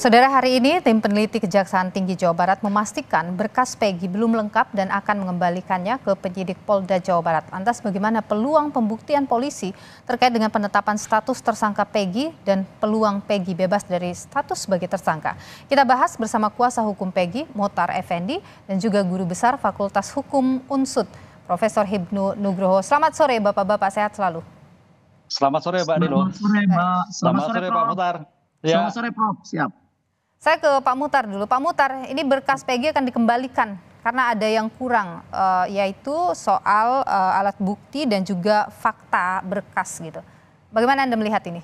Saudara hari ini tim peneliti Kejaksaan Tinggi Jawa Barat memastikan berkas Peggy belum lengkap dan akan mengembalikannya ke penyidik Polda Jawa Barat. Lantas bagaimana peluang pembuktian polisi terkait dengan penetapan status tersangka Peggy dan peluang Peggy bebas dari status sebagai tersangka? Kita bahas bersama kuasa hukum Peggy, Motar Effendi dan juga guru besar Fakultas Hukum Unsud, Profesor Hibnu Nugroho. Selamat sore Bapak-bapak, sehat selalu. Selamat sore Pak Nino. Selamat sore Pak. Selamat, Selamat sore, Pak Motar. Ya. Selamat sore Prof. Siap. Saya ke Pak Mutar dulu. Pak Mutar, ini berkas PG akan dikembalikan karena ada yang kurang, e, yaitu soal e, alat bukti dan juga fakta berkas gitu. Bagaimana Anda melihat ini?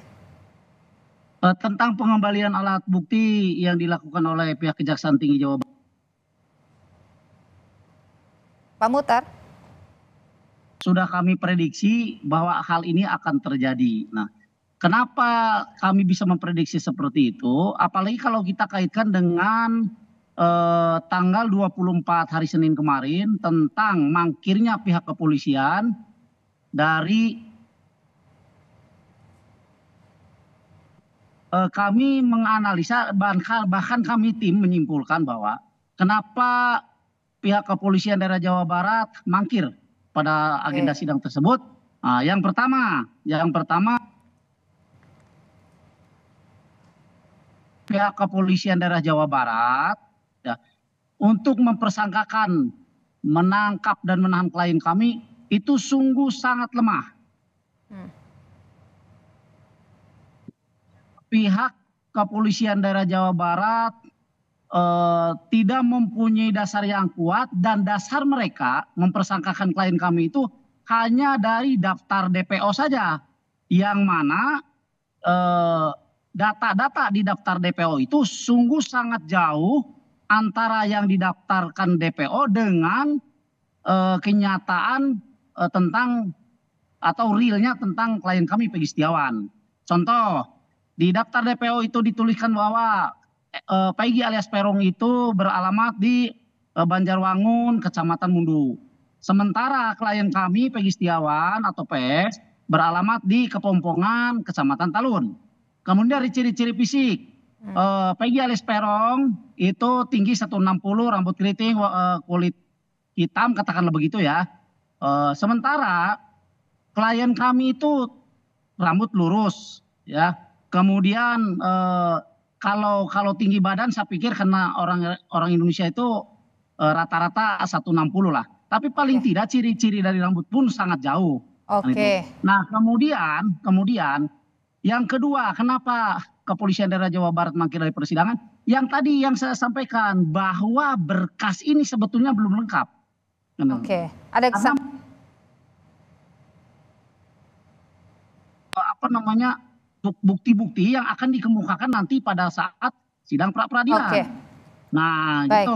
Eh, tentang pengembalian alat bukti yang dilakukan oleh pihak Kejaksaan Tinggi Jawa Barat. Pak Mutar? Sudah kami prediksi bahwa hal ini akan terjadi. Nah, Kenapa kami bisa memprediksi seperti itu? Apalagi kalau kita kaitkan dengan eh, tanggal 24 hari Senin kemarin tentang mangkirnya pihak kepolisian dari eh, kami menganalisa bahkan, bahkan kami tim menyimpulkan bahwa kenapa pihak kepolisian daerah Jawa Barat mangkir pada agenda sidang tersebut. Nah, yang pertama, yang pertama pihak kepolisian daerah Jawa Barat ya, untuk mempersangkakan menangkap dan menahan klien kami itu sungguh sangat lemah. Hmm. Pihak kepolisian daerah Jawa Barat eh, tidak mempunyai dasar yang kuat dan dasar mereka mempersangkakan klien kami itu hanya dari daftar DPO saja, yang mana eh, data-data di daftar DPO itu sungguh sangat jauh antara yang didaftarkan DPO dengan uh, kenyataan uh, tentang atau realnya tentang klien kami Pegi Setiawan. Contoh, di daftar DPO itu dituliskan bahwa uh, eh, Pegi alias Perong itu beralamat di Banjarwangun, Kecamatan Mundu. Sementara klien kami Pegi Setiawan atau PS beralamat di Kepompongan, Kecamatan Talun. Kemudian ciri-ciri fisik. Hmm. Uh, Peggy alias Perong itu tinggi 160, rambut keriting, uh, kulit hitam, katakanlah begitu ya. Uh, sementara klien kami itu rambut lurus, ya. Kemudian uh, kalau kalau tinggi badan, saya pikir karena orang orang Indonesia itu rata-rata uh, 160 lah. Tapi paling okay. Ya. tidak ciri-ciri dari rambut pun sangat jauh. Kan Oke. Okay. Nah kemudian kemudian yang kedua, kenapa kepolisian daerah Jawa Barat mangkir dari persidangan? Yang tadi yang saya sampaikan bahwa berkas ini sebetulnya belum lengkap. Oke, okay. ada kesan. Apa namanya bukti-bukti yang akan dikemukakan nanti pada saat sidang pra peradilan. Oke. Okay. Nah, Baik. gitu.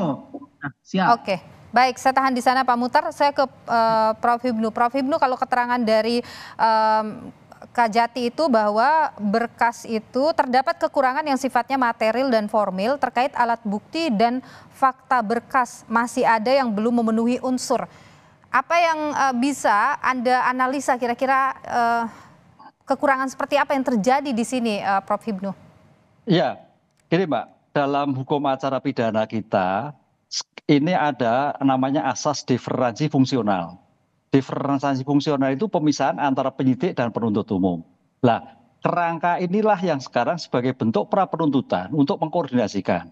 Nah, siap. Oke. Okay. Baik, saya tahan di sana Pak Mutar. Saya ke uh, Prof Hibnu. Prof Hibnu, kalau keterangan dari um, Kajati itu bahwa berkas itu terdapat kekurangan yang sifatnya material dan formil terkait alat bukti dan fakta berkas masih ada yang belum memenuhi unsur. Apa yang uh, bisa Anda analisa kira-kira uh, kekurangan seperti apa yang terjadi di sini uh, Prof Hibnu? Ya, gini Mbak, dalam hukum acara pidana kita ini ada namanya asas diferensi fungsional diferensiasi fungsional itu pemisahan antara penyidik dan penuntut umum. Nah, kerangka inilah yang sekarang sebagai bentuk pra penuntutan untuk mengkoordinasikan.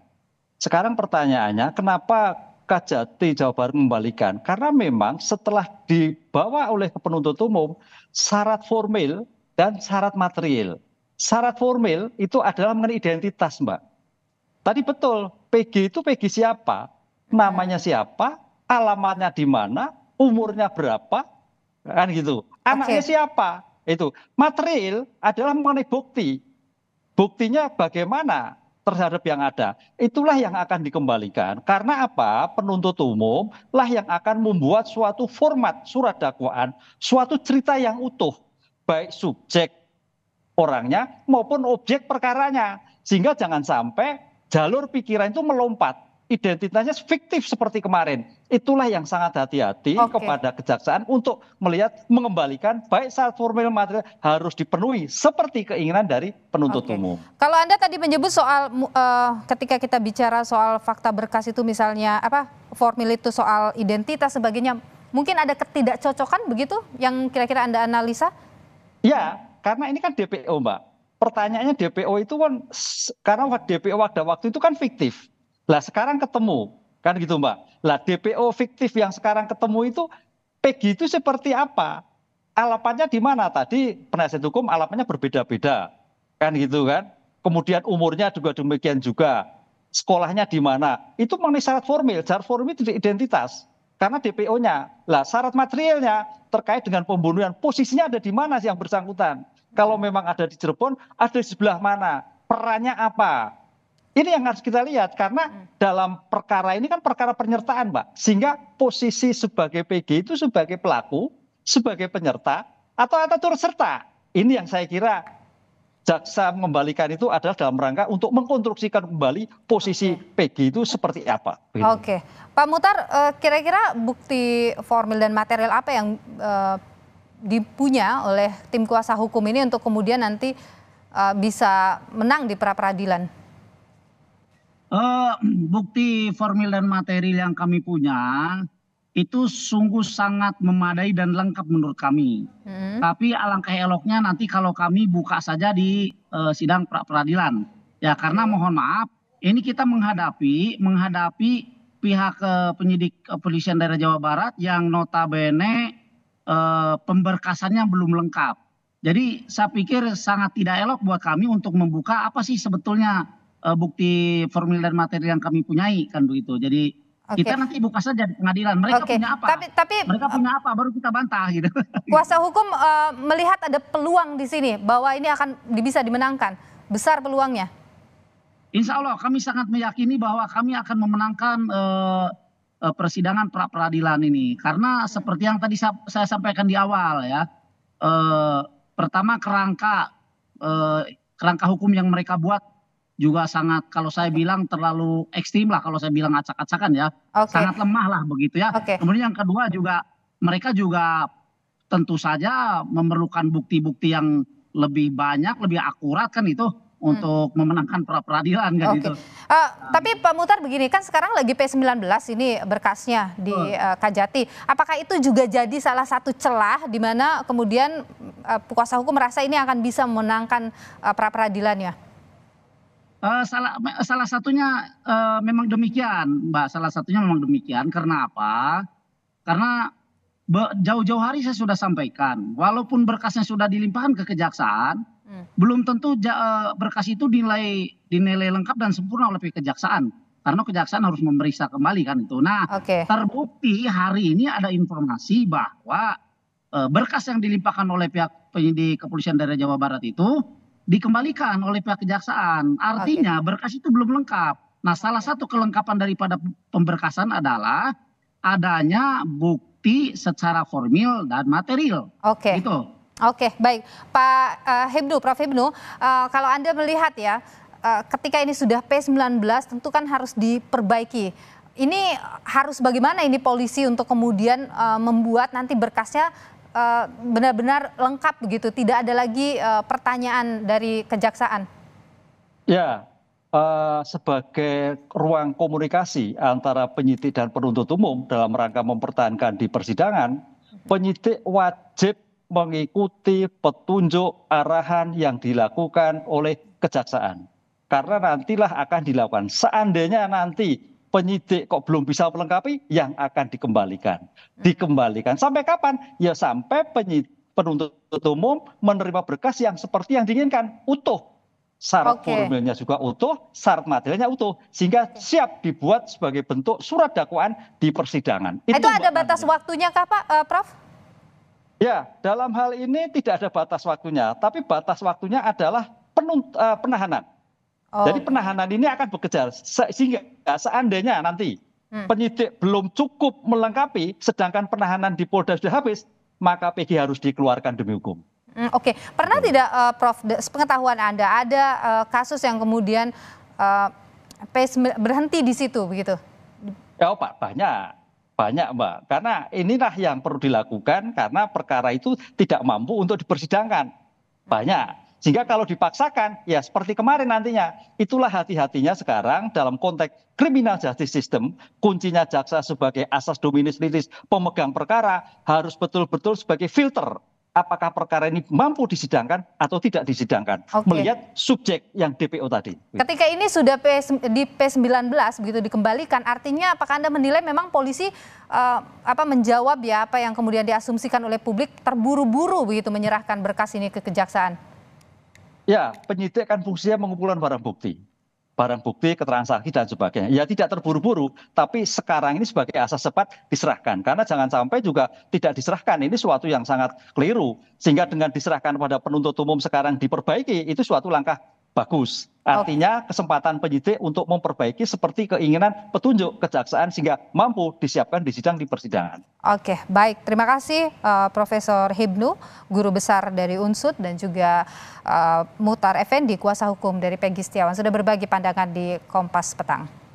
Sekarang pertanyaannya, kenapa Kajati Jawa Barat membalikan? Karena memang setelah dibawa oleh penuntut umum, syarat formil dan syarat material. Syarat formil itu adalah mengenai identitas, Mbak. Tadi betul, PG itu PG siapa? Namanya siapa? Alamatnya di mana? umurnya berapa kan gitu anaknya okay. siapa itu material adalah mengenai bukti buktinya bagaimana terhadap yang ada itulah yang akan dikembalikan karena apa penuntut umum lah yang akan membuat suatu format surat dakwaan suatu cerita yang utuh baik subjek orangnya maupun objek perkaranya sehingga jangan sampai jalur pikiran itu melompat identitasnya fiktif seperti kemarin. Itulah yang sangat hati-hati okay. kepada kejaksaan untuk melihat mengembalikan baik saat formal material harus dipenuhi seperti keinginan dari penuntut okay. umum. Kalau Anda tadi menyebut soal uh, ketika kita bicara soal fakta berkas itu misalnya apa formil itu soal identitas sebagainya, mungkin ada ketidakcocokan begitu yang kira-kira Anda analisa? Ya, karena ini kan DPO, Mbak. Pertanyaannya DPO itu kan karena DPO pada waktu itu kan fiktif lah sekarang ketemu kan gitu mbak lah dpo fiktif yang sekarang ketemu itu pg itu seperti apa alapannya di mana tadi penasihat hukum alapannya berbeda-beda kan gitu kan kemudian umurnya juga demikian juga sekolahnya di mana itu mengenai syarat formil syarat formil itu identitas karena DPO-nya lah syarat materialnya terkait dengan pembunuhan posisinya ada di mana sih yang bersangkutan kalau memang ada di Cirebon ada di sebelah mana perannya apa ini yang harus kita lihat karena hmm. dalam perkara ini kan perkara penyertaan mbak sehingga posisi sebagai pg itu sebagai pelaku sebagai penyerta atau atau turut serta ini yang saya kira jaksa mengembalikan itu adalah dalam rangka untuk mengkonstruksikan kembali posisi pg itu seperti apa Begini. oke pak mutar eh, kira-kira bukti formil dan material apa yang eh, dipunya oleh tim kuasa hukum ini untuk kemudian nanti eh, bisa menang di pra peradilan Eh, bukti formil dan materi yang kami punya itu sungguh sangat memadai dan lengkap menurut kami. Hmm. Tapi alangkah eloknya nanti kalau kami buka saja di uh, sidang pra peradilan. Ya karena mohon maaf, ini kita menghadapi menghadapi pihak uh, penyidik kepolisian uh, daerah Jawa Barat yang notabene uh, pemberkasannya belum lengkap. Jadi saya pikir sangat tidak elok buat kami untuk membuka apa sih sebetulnya uh, bukti formil dan materi yang kami punyai kan begitu. Jadi okay. kita nanti buka saja di pengadilan. Mereka okay. punya apa? Tapi, tapi mereka eh, punya apa? Baru kita bantah gitu. Kuasa hukum uh, melihat ada peluang di sini bahwa ini akan bisa dimenangkan. Besar peluangnya. Insya Allah kami sangat meyakini bahwa kami akan memenangkan uh, uh, persidangan pra peradilan ini karena hmm. seperti yang tadi saya sampaikan di awal ya. Uh, pertama kerangka uh, kerangka hukum yang mereka buat juga sangat kalau saya bilang terlalu ekstrim lah kalau saya bilang acak-acakan ya okay. sangat lemah lah begitu ya okay. kemudian yang kedua juga mereka juga tentu saja memerlukan bukti-bukti yang lebih banyak lebih akurat kan itu hmm. untuk memenangkan pra peradilan kan okay. gitu uh, eh, tapi Pak Mutar begini kan sekarang lagi P19 ini berkasnya di uh, Kajati apakah itu juga jadi salah satu celah di mana kemudian uh, kuasa hukum merasa ini akan bisa memenangkan uh, pra peradilannya Eh, salah salah satunya eh, memang demikian mbak salah satunya memang demikian karena apa karena jauh-jauh hari saya sudah sampaikan walaupun berkasnya sudah dilimpahkan ke kejaksaan hmm. belum tentu eh, berkas itu dinilai dinilai lengkap dan sempurna oleh pihak kejaksaan karena kejaksaan harus memeriksa kembali kan itu nah okay. terbukti hari ini ada informasi bahwa berkas yang dilimpahkan oleh pihak penyidik kepolisian daerah Jawa Barat itu dikembalikan oleh pihak kejaksaan. Artinya okay. berkas itu belum lengkap. Nah, salah satu kelengkapan daripada pemberkasan adalah adanya bukti secara formil dan material. Oke. Okay. Gitu. Oke, okay, baik. Pak uh, eh, Hebnu, Prof Hebnu, uh, eh, kalau Anda melihat ya, uh, ketika ini sudah P19 tentu kan harus diperbaiki. Ini harus bagaimana ini polisi untuk kemudian uh, membuat nanti berkasnya Eh, benar-benar uh, lengkap begitu, tidak ada lagi uh, pertanyaan dari kejaksaan. Ya, uh, sebagai ruang komunikasi antara penyidik dan penuntut umum dalam rangka mempertahankan di persidangan, mhm. penyidik wajib mengikuti petunjuk arahan yang dilakukan oleh kejaksaan. Karena nantilah akan dilakukan. Seandainya nanti penyidik kok belum bisa melengkapi yang akan dikembalikan hmm. dikembalikan sampai kapan ya sampai penyidik penuntut umum menerima berkas yang seperti yang diinginkan utuh syarat okay. formilnya juga utuh, syarat materialnya utuh, sehingga okay. siap dibuat sebagai bentuk surat dakwaan di persidangan. Itu, itu ada batas nantinya. waktunya kah, Pak, uh, Prof? Ya, dalam hal ini tidak ada batas waktunya, tapi batas waktunya adalah penunt, uh, eh, penahanan. Oh. Jadi penahanan ini akan bekerja sehingga eh, seandainya nanti hmm. penyidik belum cukup melengkapi, sedangkan penahanan di Polda sudah habis, maka PG harus dikeluarkan demi hukum. Hmm, Oke, okay. pernah tidak uh, Prof, pengetahuan Anda ada uh, kasus yang kemudian uh, berhenti di situ begitu? Ya Pak, banyak. Banyak Mbak, karena inilah yang perlu dilakukan karena perkara itu tidak mampu untuk dipersidangkan. Banyak sehingga kalau dipaksakan ya seperti kemarin nantinya itulah hati hatinya sekarang dalam konteks kriminal justice system kuncinya jaksa sebagai asas dominis litis pemegang perkara harus betul betul sebagai filter apakah perkara ini mampu disidangkan atau tidak disidangkan okay. melihat subjek yang DPO tadi. Ketika ini sudah P, di P19 begitu dikembalikan artinya apakah Anda menilai memang polisi uh, apa menjawab ya apa yang kemudian diasumsikan oleh publik terburu-buru begitu menyerahkan berkas ini ke kejaksaan? ya penyidik kan fungsinya mengumpulkan barang bukti barang bukti, keterangan saksi dan sebagainya. Ya tidak terburu-buru, tapi sekarang ini sebagai asas cepat diserahkan. Karena jangan sampai juga tidak diserahkan. Ini suatu yang sangat keliru. Sehingga dengan diserahkan pada penuntut umum sekarang diperbaiki, itu suatu langkah bagus artinya kesempatan penyidik untuk memperbaiki seperti keinginan petunjuk kejaksaan sehingga mampu disiapkan di sidang di persidangan. Oke, baik. Terima kasih uh, Profesor Hibnu, guru besar dari Unsud dan juga uh, eh, Mutar Effendi, kuasa hukum dari Peggy Setiawan sudah berbagi pandangan di Kompas Petang.